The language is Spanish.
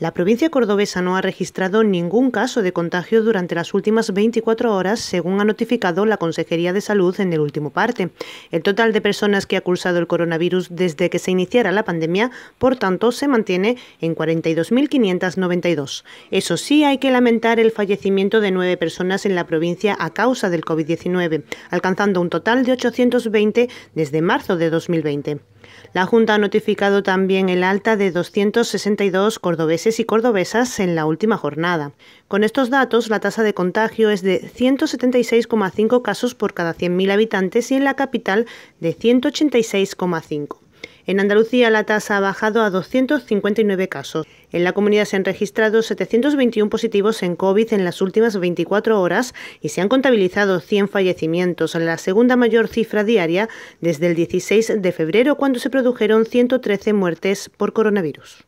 La provincia cordobesa no ha registrado ningún caso de contagio durante las últimas 24 horas, según ha notificado la Consejería de Salud en el último parte. El total de personas que ha cursado el coronavirus desde que se iniciara la pandemia, por tanto, se mantiene en 42.592. Eso sí, hay que lamentar el fallecimiento de nueve personas en la provincia a causa del COVID-19, alcanzando un total de 820 desde marzo de 2020. La Junta ha notificado también el alta de 262 cordobeses y cordobesas en la última jornada. Con estos datos, la tasa de contagio es de 176,5 casos por cada 100.000 habitantes y en la capital de 186,5. En Andalucía la tasa ha bajado a 259 casos. En la comunidad se han registrado 721 positivos en COVID en las últimas 24 horas y se han contabilizado 100 fallecimientos, la segunda mayor cifra diaria desde el 16 de febrero, cuando se produjeron 113 muertes por coronavirus.